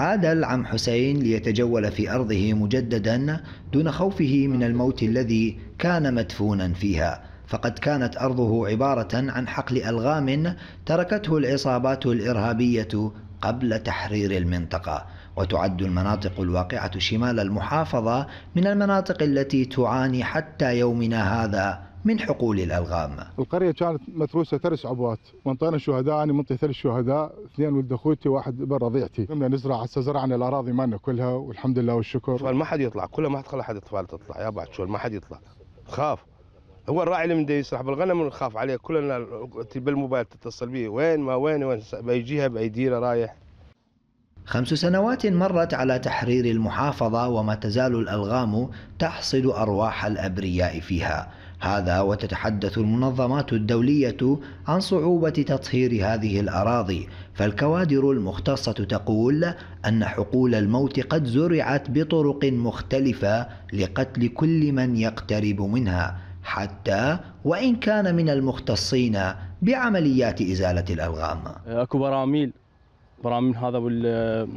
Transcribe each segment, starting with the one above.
عاد العم حسين ليتجول في أرضه مجددا دون خوفه من الموت الذي كان مدفونا فيها فقد كانت أرضه عبارة عن حقل ألغام تركته العصابات الإرهابية قبل تحرير المنطقة وتعد المناطق الواقعة شمال المحافظة من المناطق التي تعاني حتى يومنا هذا من حقول الألغام القرية كانت متروسة ثلاث عبوات وانطينا شهداء أنا منطي ثلاث شهداء اثنين ولد أخوتي واحد ابن رضيعتي قمنا نزرع هسه زرعنا الأراضي مالنا كلها والحمد لله والشكر طبعا ما حد يطلع كل ما تخلى حد اطفال تطلع يا بعد شو ما حد يطلع خاف هو الراعي اللي بده يسرح بالغنم نخاف عليه كلنا بالموبايل تتصل به وين ما وين وين بيجيها بأيدينا رايح خمس سنوات مرت على تحرير المحافظة وما تزال الألغام تحصد أرواح الأبرياء فيها هذا وتتحدث المنظمات الدولية عن صعوبة تطهير هذه الأراضي فالكوادر المختصة تقول أن حقول الموت قد زرعت بطرق مختلفة لقتل كل من يقترب منها حتى وإن كان من المختصين بعمليات إزالة الألغام أكو براميل براميل هذا بال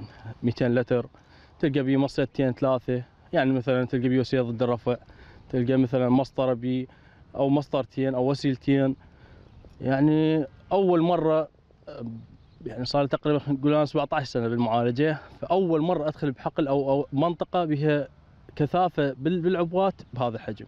200 لتر تلقى بيه مصيدتين ثلاثة يعني مثلا تلقى بيه ضد الرفع تلقى مثلا مسطره بي او مسطرتين او وسيلتين يعني اول مره يعني صار تقريبا نقول انا 17 سنه بالمعالجه فاول مره ادخل بحقل او, أو منطقه بها كثافه بالعبوات بهذا الحجم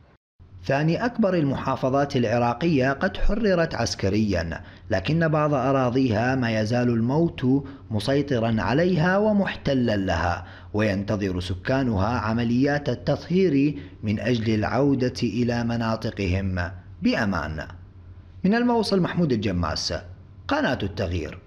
ثاني أكبر المحافظات العراقية قد حررت عسكريا لكن بعض أراضيها ما يزال الموت مسيطرا عليها ومحتلا لها وينتظر سكانها عمليات التطهير من أجل العودة إلى مناطقهم بأمان من الموصل محمود الجماس قناة التغيير